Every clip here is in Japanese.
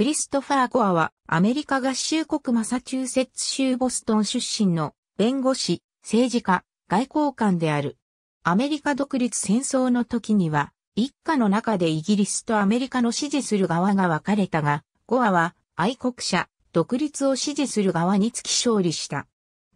クリストファー・ゴアは、アメリカ合衆国マサチューセッツ州ボストン出身の弁護士、政治家、外交官である。アメリカ独立戦争の時には、一家の中でイギリスとアメリカの支持する側が分かれたが、ゴアは愛国者、独立を支持する側につき勝利した。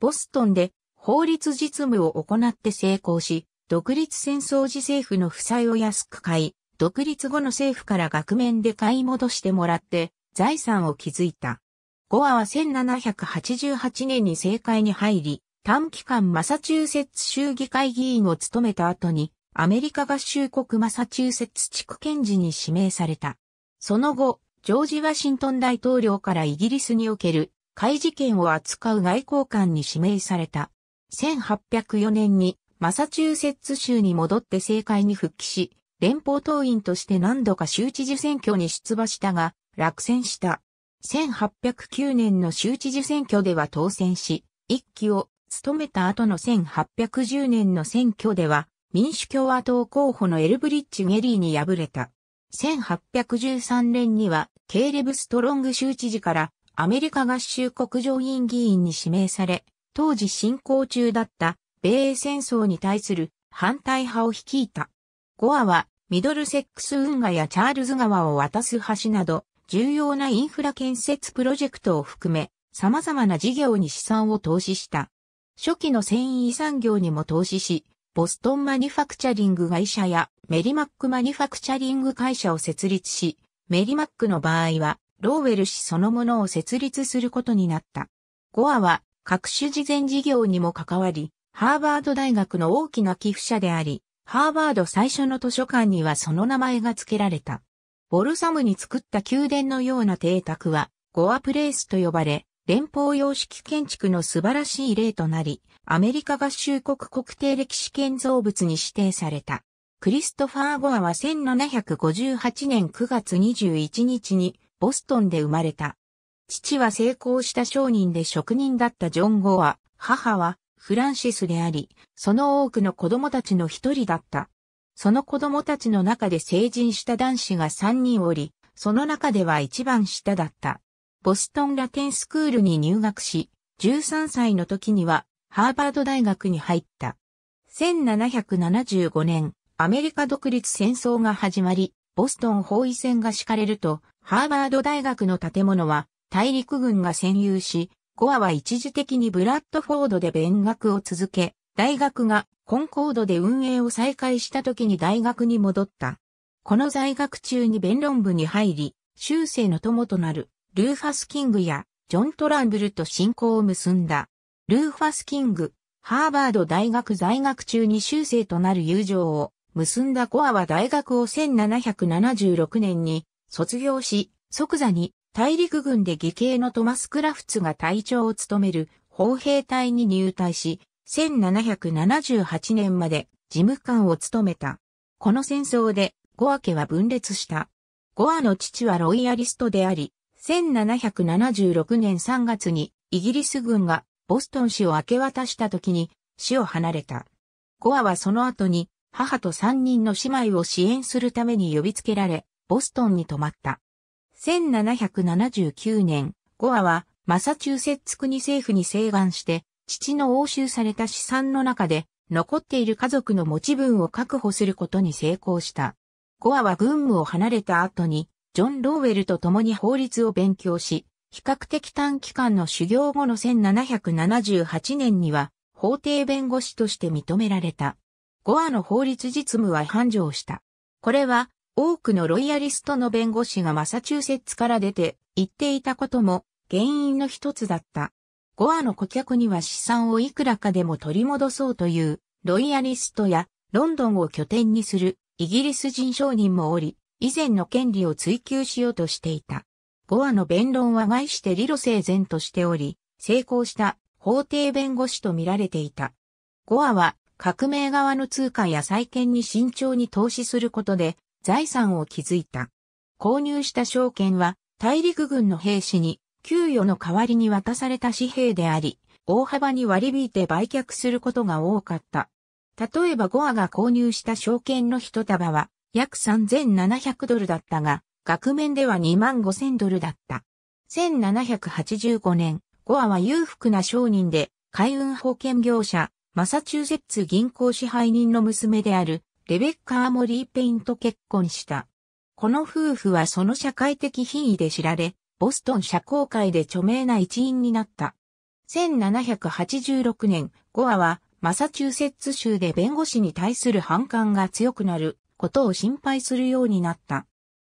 ボストンで法律実務を行って成功し、独立戦争時政府の負債を安く買い、独立後の政府から額面で買い戻してもらって財産を築いた。ゴアは1788年に政界に入り、短期間マサチューセッツ州議会議員を務めた後に、アメリカ合衆国マサチューセッツ地区検事に指名された。その後、ジョージ・ワシントン大統領からイギリスにおける、海事件を扱う外交官に指名された。1804年にマサチューセッツ州に戻って政界に復帰し、連邦党員として何度か州知事選挙に出馬したが、落選した。1809年の州知事選挙では当選し、一期を務めた後の1810年の選挙では、民主共和党候補のエルブリッジ・ゲリーに敗れた。1813年には、ケーレブ・ストロング州知事からアメリカ合衆国上院議員に指名され、当時進行中だった米英戦争に対する反対派を率いた。ゴアは、ミドルセックス運河やチャールズ川を渡す橋など、重要なインフラ建設プロジェクトを含め、様々な事業に資産を投資した。初期の繊維産業にも投資し、ボストンマニファクチャリング会社やメリマックマニファクチャリング会社を設立し、メリマックの場合は、ローウェル氏そのものを設立することになった。ゴアは、各種事前事業にも関わり、ハーバード大学の大きな寄付者であり、ハーバード最初の図書館にはその名前が付けられた。ボルサムに作った宮殿のような邸宅は、ゴアプレイスと呼ばれ、連邦様式建築の素晴らしい例となり、アメリカ合衆国国定歴史建造物に指定された。クリストファー・ゴアは1758年9月21日にボストンで生まれた。父は成功した商人で職人だったジョン・ゴア、母はフランシスであり、その多くの子供たちの一人だった。その子供たちの中で成人した男子が3人おり、その中では一番下だった。ボストンラテンスクールに入学し、13歳の時にはハーバード大学に入った。1775年、アメリカ独立戦争が始まり、ボストン包囲戦が敷かれると、ハーバード大学の建物は大陸軍が占有し、コアは一時的にブラッドフォードで勉学を続け、大学がコンコードで運営を再開した時に大学に戻った。この在学中に弁論部に入り、修正の友となるルーファス・キングやジョン・トランブルと親交を結んだ。ルーファス・キング、ハーバード大学在学中に修正となる友情を結んだコアは大学を1776年に卒業し、即座に大陸軍で義兄のトマス・クラフツが隊長を務める砲兵隊に入隊し、1778年まで事務官を務めた。この戦争でゴア家は分裂した。ゴアの父はロイヤリストであり、1776年3月にイギリス軍がボストン市を明け渡した時に市を離れた。ゴアはその後に母と三人の姉妹を支援するために呼びつけられ、ボストンに泊まった。1779年、ゴアはマサチューセッツ国政府に請願して、父の押収された資産の中で残っている家族の持ち分を確保することに成功した。ゴアは軍務を離れた後に、ジョン・ローウェルと共に法律を勉強し、比較的短期間の修行後の1778年には、法廷弁護士として認められた。ゴアの法律実務は繁盛した。これは、多くのロイヤリストの弁護士がマサチューセッツから出て行っていたことも原因の一つだった。ゴアの顧客には資産をいくらかでも取り戻そうというロイヤリストやロンドンを拠点にするイギリス人商人もおり、以前の権利を追求しようとしていた。ゴアの弁論は概して理路整然としており、成功した法廷弁護士と見られていた。ゴアは革命側の通貨や債券に慎重に投資することで財産を築いた。購入した証券は大陸軍の兵士に給与の代わりに渡された紙幣であり、大幅に割り引いて売却することが多かった。例えばゴアが購入した証券の一束は約3700ドルだったが、額面では2万5000ドルだった。1785年、ゴアは裕福な商人で海運保険業者、マサチューセッツ銀行支配人の娘であるレベッカ・ー・モリー・ペインと結婚した。この夫婦はその社会的品位で知られ、ボストン社交界で著名な一員になった。1786年、ゴアはマサチューセッツ州で弁護士に対する反感が強くなることを心配するようになった。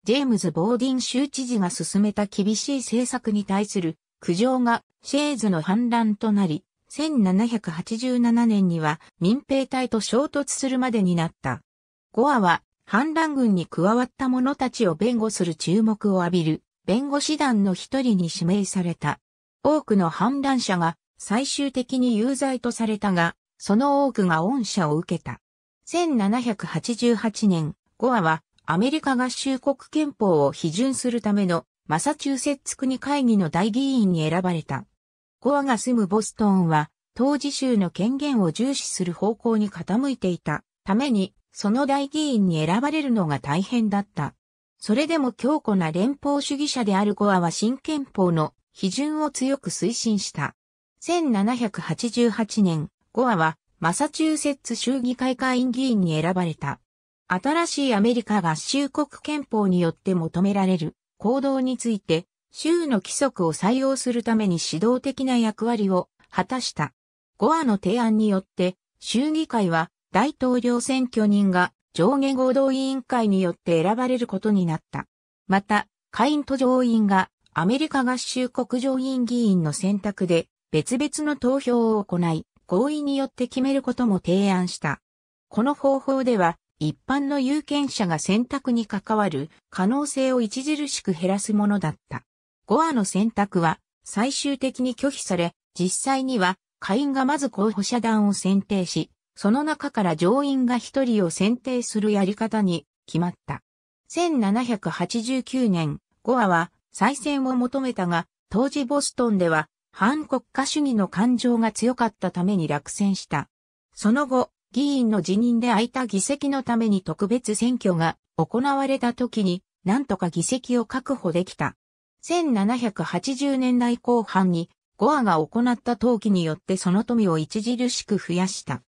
ジェームズ・ボーディン州知事が進めた厳しい政策に対する苦情がシェーズの反乱となり、1787年には民兵隊と衝突するまでになった。ゴアは反乱軍に加わった者たちを弁護する注目を浴びる弁護士団の一人に指名された。多くの反乱者が最終的に有罪とされたが、その多くが恩赦を受けた。1788年、ゴアはアメリカ合衆国憲法を批准するためのマサチューセッツ国会議の大議員に選ばれた。ゴアが住むボストンは、当時州の権限を重視する方向に傾いていたために、その大議員に選ばれるのが大変だった。それでも強固な連邦主義者であるゴアは新憲法の批准を強く推進した。1788年、ゴアはマサチューセッツ州議会会員議員に選ばれた。新しいアメリカ合衆国憲法によって求められる行動について州の規則を採用するために指導的な役割を果たした。ゴアの提案によって、州議会は大統領選挙人が上下合同委員会によって選ばれることになった。また、下院と上院がアメリカ合衆国上院議員の選択で別々の投票を行い、合意によって決めることも提案した。この方法では、一般の有権者が選択に関わる可能性を著しく減らすものだった。ゴアの選択は最終的に拒否され、実際には下院がまず候補者団を選定し、その中から上院が一人を選定するやり方に決まった。1789年、5話は再選を求めたが、当時ボストンでは反国家主義の感情が強かったために落選した。その後、議員の辞任で空いた議席のために特別選挙が行われた時に、なんとか議席を確保できた。1780年代後半にゴアが行った投機によってその富を著しく増やした。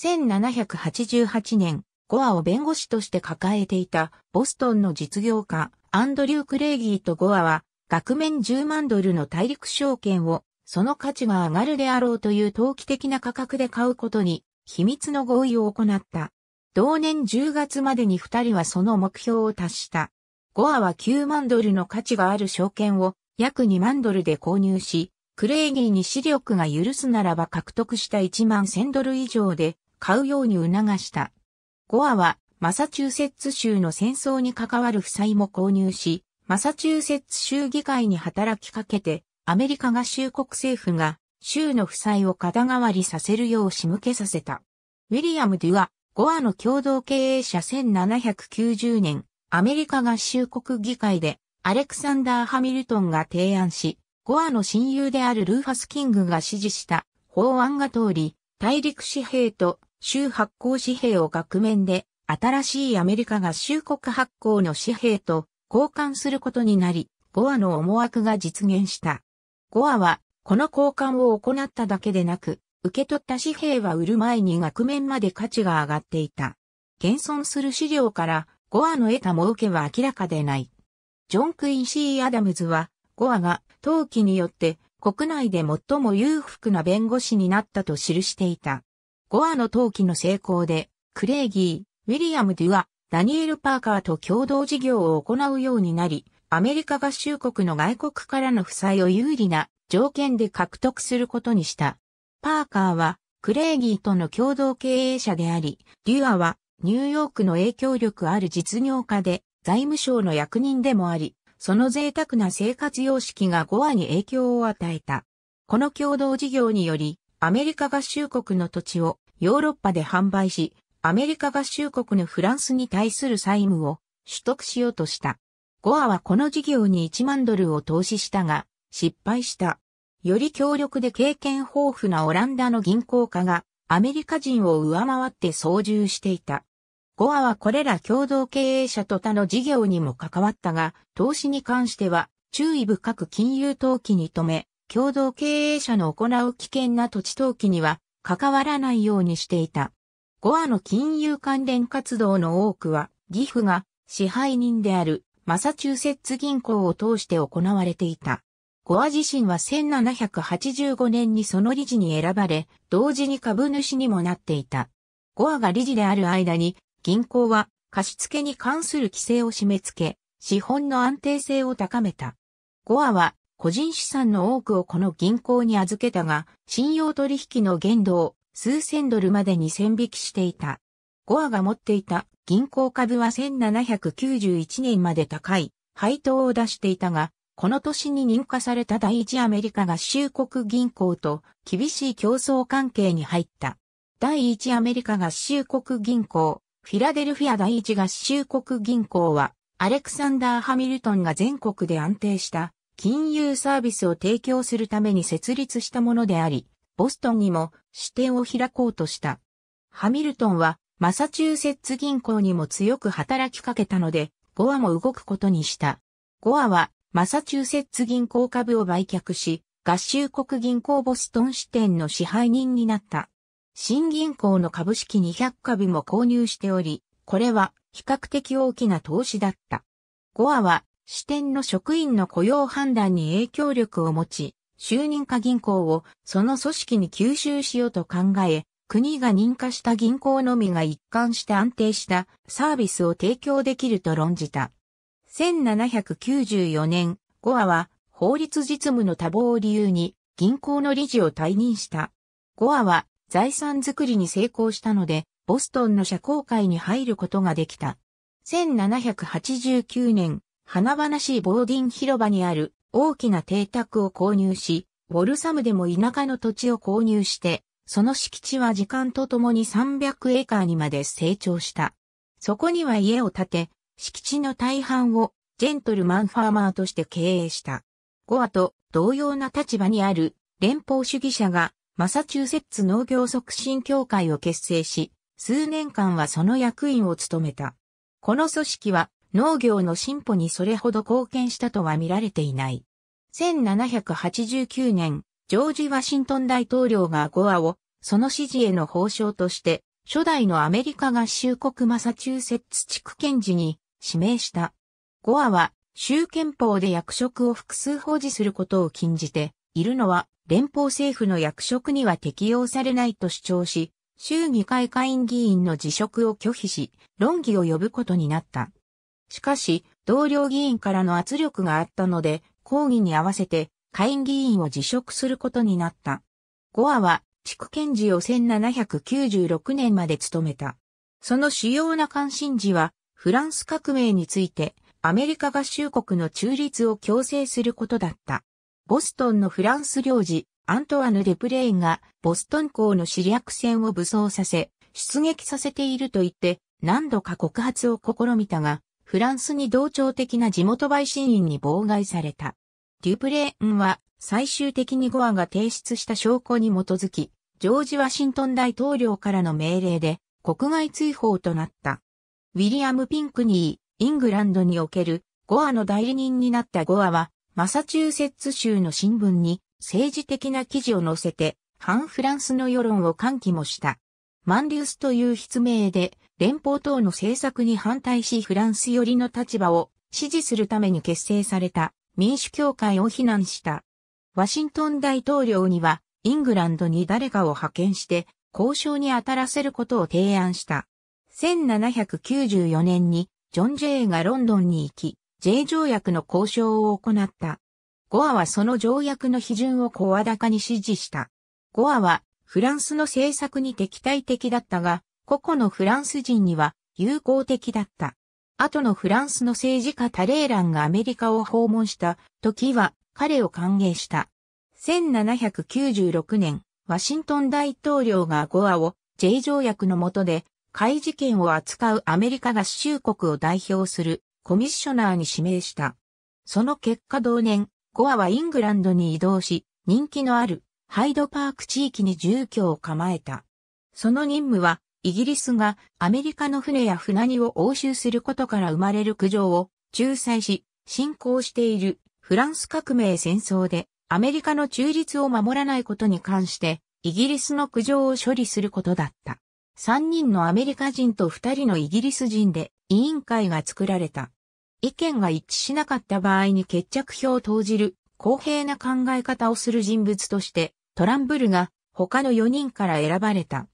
1788年、ゴアを弁護士として抱えていたボストンの実業家アンドリュー・クレイギーとゴアは額面10万ドルの大陸証券をその価値が上がるであろうという投機的な価格で買うことに秘密の合意を行った。同年10月までに二人はその目標を達した。ゴアは9万ドルの価値がある証券を約2万ドルで購入し、クレイギーに視力が許すならば獲得した1万1000ドル以上で買うように促した。ゴアはマサチューセッツ州の戦争に関わる負債も購入し、マサチューセッツ州議会に働きかけて、アメリカ合衆国政府が州の負債を肩代わりさせるよう仕向けさせた。ウィリアム・デュア、ゴアの共同経営者1790年、アメリカ合衆国議会でアレクサンダー・ハミルトンが提案し、ゴアの親友であるルーファス・キングが支持した法案が通り、大陸紙幣と州発行紙幣を額面で新しいアメリカ合衆国発行の紙幣と交換することになり、ゴアの思惑が実現した。ゴアはこの交換を行っただけでなく、受け取った紙幣は売る前に額面まで価値が上がっていた。現存する資料からゴアの得た儲けは明らかでない。ジョン・クインシー・アダムズは、ゴアが陶器によって国内で最も裕福な弁護士になったと記していた。ゴアの陶器の成功で、クレイギー、ウィリアム・デュア、ダニエル・パーカーと共同事業を行うようになり、アメリカ合衆国の外国からの負債を有利な条件で獲得することにした。パーカーは、クレイギーとの共同経営者であり、デュアはニューヨークの影響力ある実業家で、財務省の役人でもあり、その贅沢な生活様式がゴアに影響を与えた。この共同事業により、アメリカ合衆国の土地をヨーロッパで販売し、アメリカ合衆国のフランスに対する債務を取得しようとした。ゴアはこの事業に1万ドルを投資したが、失敗した。より強力で経験豊富なオランダの銀行家がアメリカ人を上回って操縦していた。ゴアはこれら共同経営者と他の事業にも関わったが、投資に関しては注意深く金融投機に止め、共同経営者の行う危険な土地投機には関わらないようにしていた。ゴアの金融関連活動の多くは、義父が支配人であるマサチューセッツ銀行を通して行われていた。ゴア自身は1785年にその理事に選ばれ、同時に株主にもなっていた。ゴアが理事である間に、銀行は貸付に関する規制を締め付け、資本の安定性を高めた。ゴアは個人資産の多くをこの銀行に預けたが、信用取引の限度を数千ドルまでに線引きしていた。ゴアが持っていた銀行株は1791年まで高い配当を出していたが、この年に認可された第一アメリカ合衆国銀行と厳しい競争関係に入った。第一アメリカ合衆国銀行、フィラデルフィア第一合衆国銀行は、アレクサンダー・ハミルトンが全国で安定した金融サービスを提供するために設立したものであり、ボストンにも支店を開こうとした。ハミルトンはマサチューセッツ銀行にも強く働きかけたので、ゴアも動くことにした。ゴアはマサチューセッツ銀行株を売却し、合衆国銀行ボストン支店の支配人になった。新銀行の株式200株も購入しており、これは比較的大きな投資だった。ゴアは支店の職員の雇用判断に影響力を持ち、就任化銀行をその組織に吸収しようと考え、国が認可した銀行のみが一貫して安定したサービスを提供できると論じた。1794年、ゴアは法律実務の多忙を理由に銀行の理事を退任した。ゴアは財産作りに成功したので、ボストンの社交界に入ることができた。1789年、花々しいボーディン広場にある大きな邸宅を購入し、ウォルサムでも田舎の土地を購入して、その敷地は時間とともに300エーカーにまで成長した。そこには家を建て、敷地の大半をジェントルマンファーマーとして経営した。ゴアと同様な立場にある連邦主義者がマサチューセッツ農業促進協会を結成し、数年間はその役員を務めた。この組織は農業の進歩にそれほど貢献したとは見られていない。1789年、ジョージ・ワシントン大統領がゴアをその支持への報奨として、初代のアメリカ合衆国マサチューセッツ地区検事に指名した。ゴアは、州憲法で役職を複数保持することを禁じているのは、連邦政府の役職には適用されないと主張し、州議会会員議員の辞職を拒否し、論議を呼ぶことになった。しかし、同僚議員からの圧力があったので、抗議に合わせて、会員議員を辞職することになった。ゴアは、地区検事を1796年まで務めた。その主要な関心事は、フランス革命についてアメリカ合衆国の中立を強制することだった。ボストンのフランス領事、アントワヌ・デプレインがボストン港の市略船を武装させ、出撃させていると言って何度か告発を試みたが、フランスに同調的な地元陪審員に妨害された。デュプレーンは最終的にゴアが提出した証拠に基づき、ジョージ・ワシントン大統領からの命令で国外追放となった。ウィリアム・ピンクニー、イングランドにおけるゴアの代理人になったゴアは、マサチューセッツ州の新聞に政治的な記事を載せて、反フランスの世論を喚起もした。マンリウスという筆名で、連邦等の政策に反対しフランス寄りの立場を支持するために結成された民主協会を非難した。ワシントン大統領にはイングランドに誰かを派遣して交渉に当たらせることを提案した。1794年にジョン・ジェイがロンドンに行き、J 条約の交渉を行った。ゴアはその条約の批准を声高に支持した。ゴアはフランスの政策に敵対的だったが、個々のフランス人には友好的だった。後のフランスの政治家タレーランがアメリカを訪問した時は彼を歓迎した。1796年、ワシントン大統領がゴアを J 条約の下で海事件を扱うアメリカ合衆国を代表するコミッショナーに指名した。その結果同年、ゴアはイングランドに移動し、人気のあるハイドパーク地域に住居を構えた。その任務は、イギリスがアメリカの船や船荷を押収することから生まれる苦情を仲裁し、進行しているフランス革命戦争でアメリカの中立を守らないことに関して、イギリスの苦情を処理することだった。3人のアメリカ人と2人のイギリス人で委員会が作られた。意見が一致しなかった場合に決着票を投じる公平な考え方をする人物としてトランブルが他の4人から選ばれた。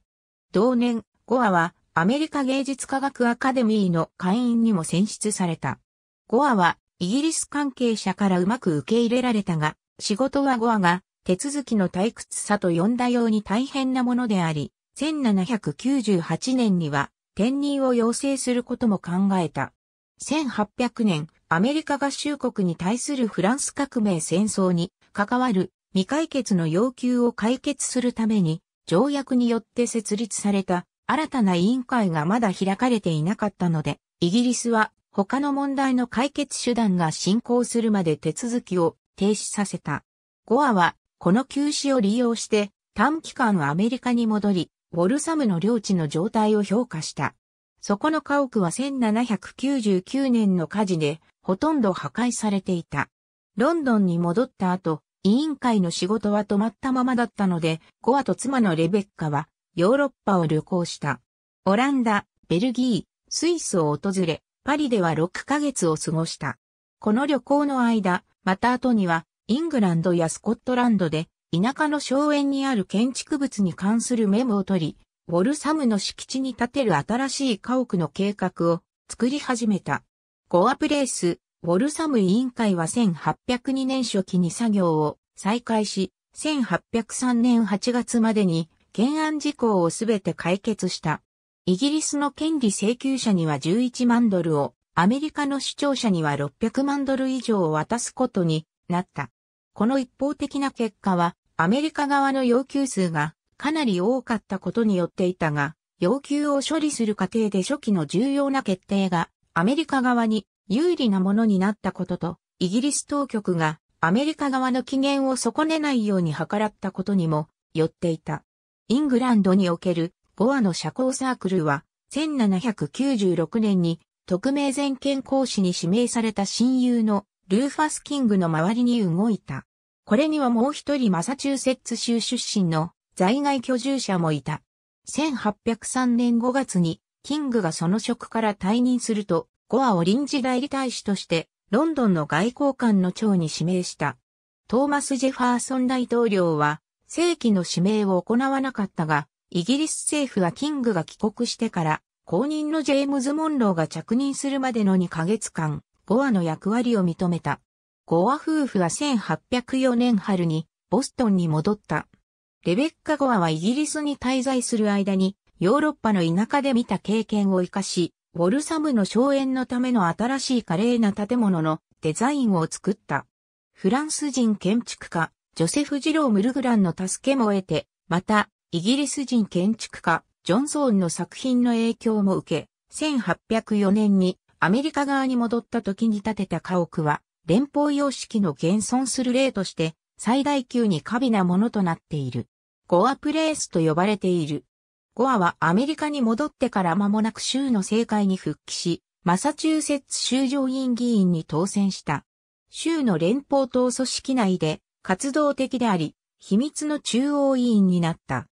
同年、ゴアはアメリカ芸術科学アカデミーの会員にも選出された。ゴアはイギリス関係者からうまく受け入れられたが、仕事はゴアが手続きの退屈さと呼んだように大変なものであり、1798年には転任を要請することも考えた。1800年、アメリカ合衆国に対するフランス革命戦争に関わる未解決の要求を解決するために、条約によって設立された新たな委員会がまだ開かれていなかったので、イギリスは他の問題の解決手段が進行するまで手続きを停止させた。ゴアはこの休止を利用して短期間アメリカに戻り、ウォルサムの領地の状態を評価した。そこの家屋は1799年の火事で、ほとんど破壊されていた。ロンドンに戻った後、委員会の仕事は止まったままだったので、コアと妻のレベッカは、ヨーロッパを旅行した。オランダ、ベルギー、スイスを訪れ、パリでは6ヶ月を過ごした。この旅行の間、また後には、イングランドやスコットランドで、田舎の荘園にある建築物に関するメモを取り、ウォルサムの敷地に建てる新しい家屋の計画を作り始めた。ゴアプレイス、ウォルサム委員会は1802年初期に作業を再開し、1803年8月までに懸案事項をすべて解決した。イギリスの権利請求者には11万ドルを、アメリカの主張者には600万ドル以上を渡すことになった。この一方的な結果は、アメリカ側の要求数がかなり多かったことによっていたが、要求を処理する過程で初期の重要な決定がアメリカ側に有利なものになったことと、イギリス当局がアメリカ側の機嫌を損ねないように計らったことにもよっていた。イングランドにおける5話の社交サークルは、1796年に特命全権講師に指名された親友のルーファス・キングの周りに動いた。これにはもう一人マサチューセッツ州出身の在外居住者もいた。1803年5月に、キングがその職から退任すると、ゴアを臨時代理大使として、ロンドンの外交官の長に指名した。トーマス・ジェファーソン大統領は、正規の指名を行わなかったが、イギリス政府はキングが帰国してから、後任のジェームズ・モンローが着任するまでの2ヶ月間、ゴアの役割を認めた。ゴア夫婦は1804年春にボストンに戻った。レベッカ・ゴアはイギリスに滞在する間にヨーロッパの田舎で見た経験を活かし、ウォルサムの荘園のための新しい華麗な建物のデザインを作った。フランス人建築家、ジョセフ・ジロー・ムルグランの助けも得て、また、イギリス人建築家、ジョンソーンの作品の影響も受け、1804年にアメリカ側に戻った時に建てた家屋は、連邦様式の現存する例として、最大級に過微なものとなっている。ゴアプレースと呼ばれている。ゴアはアメリカに戻ってから間もなく州の政界に復帰し、マサチューセッツ州上院議員に当選した。州の連邦党組織内で活動的であり、秘密の中央委員になった。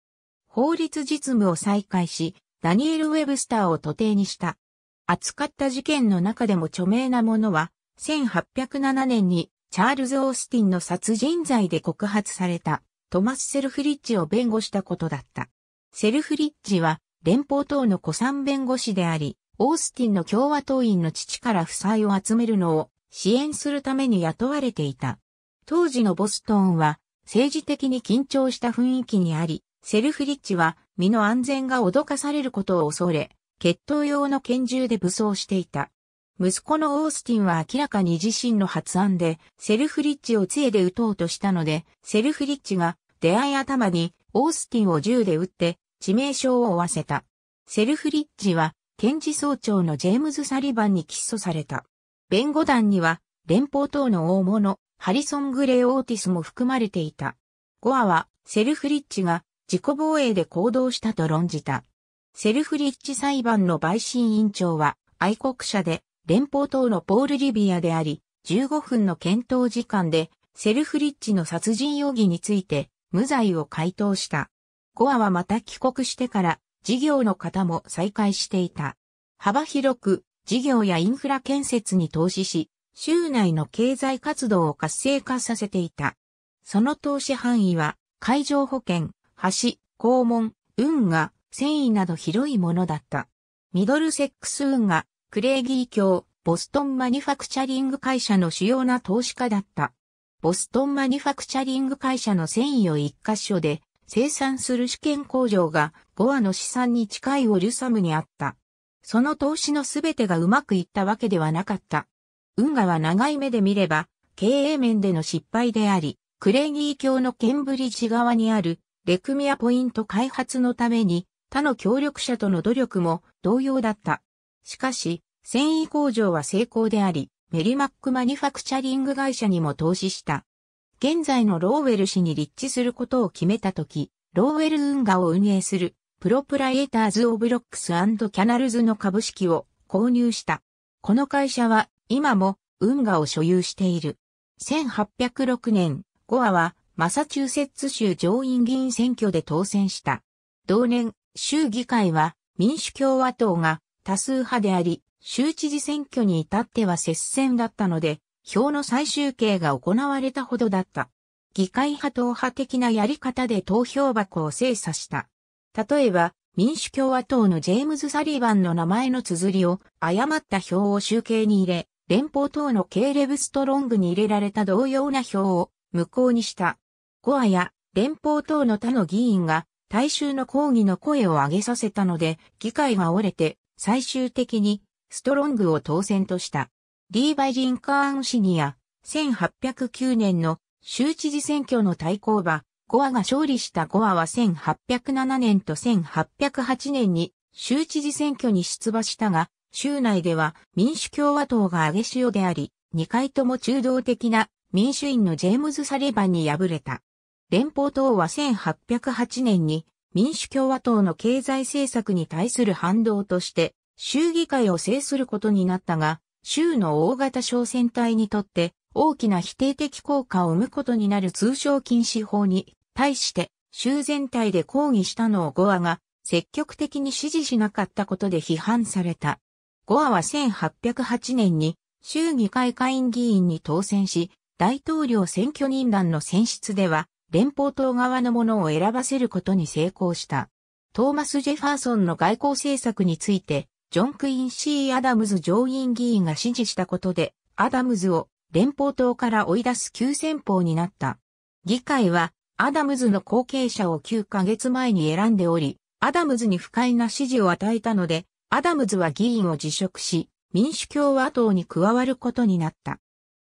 法律実務を再開し、ダニエル・ウェブスターを徒弟にした。扱った事件の中でも著名なものは、1807年にチャールズ・オースティンの殺人罪で告発されたトマス・セルフリッジを弁護したことだった。セルフリッジは連邦党の古参弁護士であり、オースティンの共和党員の父から負債を集めるのを支援するために雇われていた。当時のボストンは政治的に緊張した雰囲気にあり、セルフリッジは身の安全が脅かされることを恐れ、決闘用の拳銃で武装していた。息子のオースティンは明らかに自身の発案で、セルフリッチを杖で撃とうとしたので、セルフリッチが出会い頭にオースティンを銃で撃って、致命傷を負わせた。セルフリッチは、検事総長のジェームズ・サリバンに起訴された。弁護団には、連邦党の大物、ハリソン・グレー・オーティスも含まれていた。ゴアは、セルフリッチが自己防衛で行動したと論じた。セルフリッチ裁判の陪審委員長は、愛国者で、連邦党のポール・リビアであり、15分の検討時間で、セルフリッチの殺人容疑について、無罪を回答した。ゴアはまた帰国してから、事業の方も再開していた。幅広く、事業やインフラ建設に投資し、州内の経済活動を活性化させていた。その投資範囲は、海上保険、橋、肛門、運河、繊維など広いものだった。ミドルセックス運河、クレイギー卿、ボストンマニファクチャリング会社の主要な投資家だった。ボストンマニファクチャリング会社の繊維を一箇所で生産する試験工場がゴアの資産に近いオルサムにあった。その投資のすべてがうまくいったわけではなかった。運河は長い目で見れば経営面での失敗であり、クレイギー卿のケンブリッジ側にあるレクミアポイント開発のために他の協力者との努力も同様だった。しかし、繊維工場は成功であり、メリマックマニファクチャリング会社にも投資した。現在のローウェル氏に立地することを決めたとき、ローウェル運河を運営する、プロプライエーターズ・オブロックスキャナルズの株式を購入した。この会社は、今も、運河を所有している。1806年、ゴアは、マサチューセッツ州上院議員選挙で当選した。同年、州議会は、民主共和党が多数派であり、州知事選挙に至っては接戦だったので、票の最終計が行われたほどだった。議会派党派的なやり方で投票箱を精査した。例えば、民主共和党のジェームズ・サリーバンの名前の綴りを誤った票を集計に入れ、連邦党のケーレブ・ストロングに入れられた同様な票を無効にした。ゴアや連邦党の他の議員が大衆の抗議の声を上げさせたので、議会が折れて最終的にストロングを当選とした。リーバイ・ジンカーン・シニア、1809年の州知事選挙の対抗馬、ゴアが勝利したゴアは1807年と1808年に州知事選挙に出馬したが、州内では民主共和党が上げ潮であり、2回とも中道的な民主員のジェームズ・サリバンに敗れた。連邦党は1808年に民主共和党の経済政策に対する反動として、州議会を制することになったが、州の大型商船隊にとって大きな否定的効果を生むことになる通商禁止法に対して、州全体で抗議したのをゴアが積極的に支持しなかったことで批判された。ゴアは1808年に州議会下院議員に当選し、大統領選挙人団の選出では連邦党側のものを選ばせることに成功した。トーマス・ジェファーソンの外交政策について、ジョン・クイン・シー・アダムズ上院議員が支持したことで、アダムズを連邦党から追い出す急先鋒になった。議会は、アダムズの後継者を9ヶ月前に選んでおり、アダムズに不快な支持を与えたので、アダムズは議員を辞職し、民主共和党に加わることになった。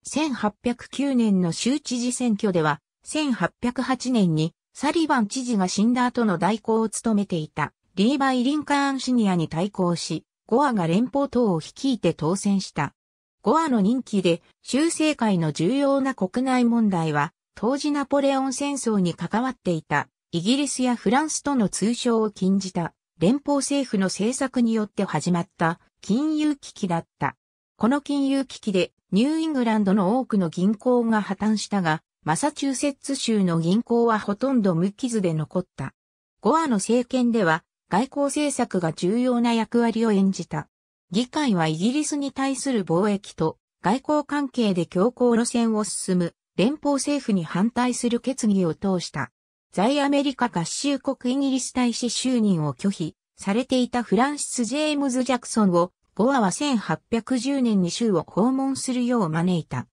1809年の州知事選挙では、1808年にサリバン知事が死んだ後の代行を務めていたリーバイ・リンカーンシニアに対抗し、ゴアが連邦党を率いて当選した。ゴアの任期で修正会の重要な国内問題は、当時ナポレオン戦争に関わっていたイギリスやフランスとの通称を禁じた連邦政府の政策によって始まった金融危機だった。この金融危機でニューイングランドの多くの銀行が破綻したが、マサチューセッツ州の銀行はほとんど無傷で残った。ゴアの政権では外交政策が重要な役割を演じた。議会はイギリスに対する貿易と外交関係で強硬路線を進む連邦政府に反対する決議を通した。在アメリカ合衆国イギリス大使就任を拒否されていたフランシス・ジェームズ・ジャクソンをゴアは1810年に州を訪問するよう招いた。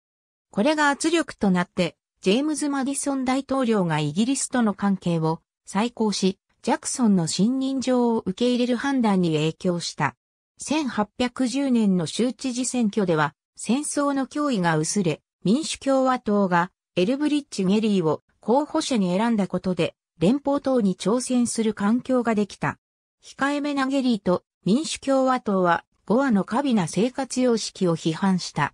これが圧力となってジェームズ・マディソン大統領がイギリスとの関係を再考し、ジャクソンの信任状を受け入れる判断に影響した。1810年の州知事選挙では、戦争の脅威が薄れ、民主共和党がエルブリッジ・ゲリーを候補者に選んだことで、連邦党に挑戦する環境ができた。控えめなゲリーと民主共和党は、ゴアの過敏な生活様式を批判した。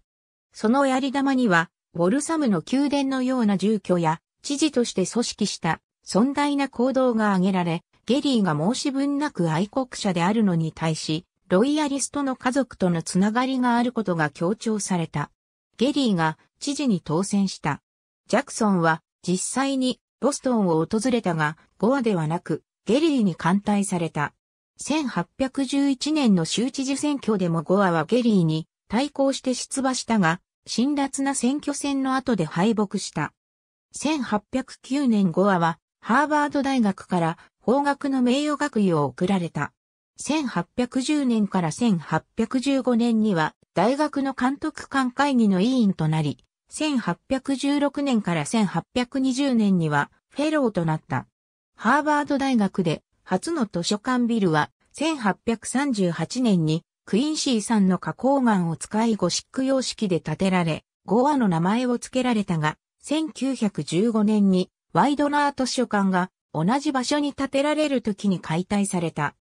そのやり玉には、ウォルサムの宮殿のような住居や、知事として組織した、尊大な行動が挙げられ、ゲリーが申し分なく愛国者であるのに対し、ロイヤリストの家族とのつながりがあることが強調された。ゲリーが知事に当選した。ジャクソンは実際にボストンを訪れたが、ゴアではなく、ゲリーに歓待された。1811年の州知事選挙でもゴアはゲリーに対抗して出馬したが、辛辣な選挙戦の後で敗北した。1809年ゴアは、ハーバード大学から法学の名誉学位を贈られた。1810年から1815年には大学の監督官会議の委員となり、1816年から1820年にはフェローとなった。ハーバード大学で初の図書館ビルは1838年にクインシーさんの花崗岩を使いゴシック様式で建てられ、ゴアの名前を付けられたが、1915年にワイドナー図書館が同じ場所に建てられる時に解体された。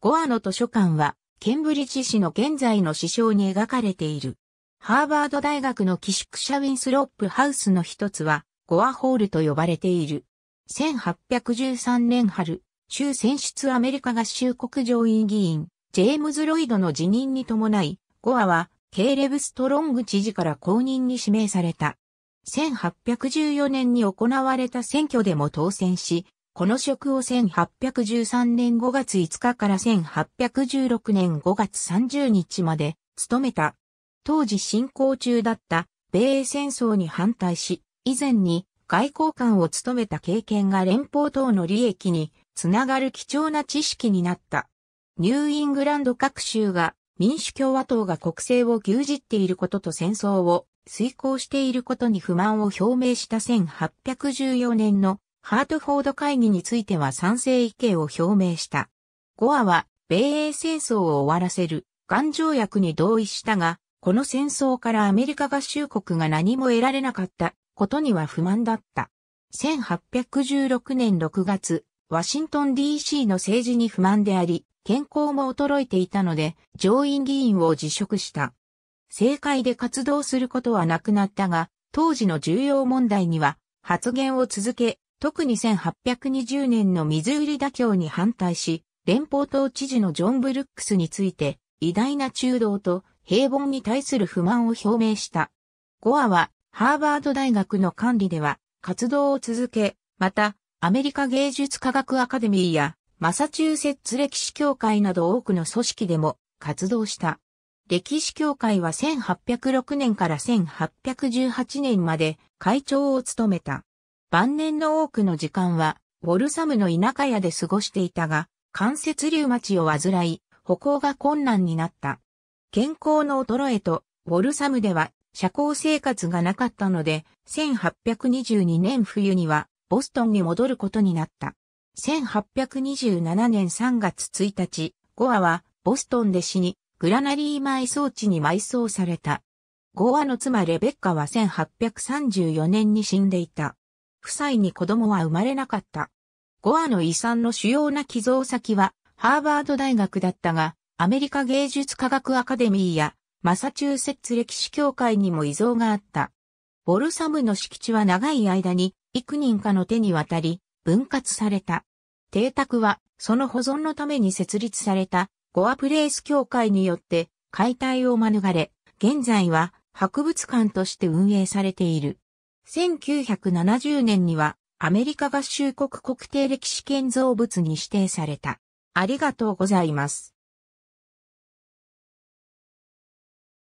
ゴアの図書館は、ケンブリッジ市の現在の市章に描かれている。ハーバード大学の寄宿舎ウィンスロップハウスの一つは、ゴアホールと呼ばれている。1813年春、州選出アメリカ合衆国上院議員、ジェームズ・ロイドの辞任に伴い、ゴアは、ケーレブ・ストロング知事から公認に指名された。1814年に行われた選挙でも当選し、この職を1813年5月5日から1816年5月30日まで務めた。当時進行中だった米英戦争に反対し、以前に外交官を務めた経験が連邦等の利益につながる貴重な知識になった。ニューイングランド各州が民主共和党が国政を牛耳っていることと戦争を遂行していることに不満を表明した1814年のハートフォード会議については賛成意見を表明した。ゴアは米英戦争を終わらせる頑丈約に同意したが、この戦争からアメリカ合衆国が何も得られなかったことには不満だった。1816年6月、ワシントン DC の政治に不満であり、健康も衰えていたので、上院議員を辞職した。政界で活動することはなくなったが、当時の重要問題には発言を続け、特に1820年の水売り妥協に反対し、連邦党知事のジョン・ブルックスについて、偉大な中道と平凡に対する不満を表明した。ゴアは、ハーバード大学の管理では、活動を続け、また、アメリカ芸術科学アカデミーや、マサチューセッツ歴史協会など多くの組織でも活動した。歴史協会は1806年から1818年まで会長を務めた。晩年の多くの時間は、ウォルサムの田舎屋で過ごしていたが、関節リウマチを患い、歩行が困難になった。健康の衰えと、ウォルサムでは社交生活がなかったので、1822年冬にはボストンに戻ることになった。1827年3月1日、ゴアはボストンで死に、グラナリー埋葬地に埋葬された。ゴアの妻レベッカは1834年に死んでいた。夫妻に子供は生まれなかった。ゴアの遺産の主要な寄贈先はハーバード大学だったが、アメリカ芸術科学アカデミーやマサチューセッツ歴史協会にも遺贈があった。ボルサムの敷地は長い間に幾人かの手に渡り、分割された。邸宅は、その保存のために設立された、ゴアプレイス協会によって、解体を免れ、現在は、博物館として運営されている。1970年には、アメリカ合衆国国定歴史建造物に指定された。ありがとうございます。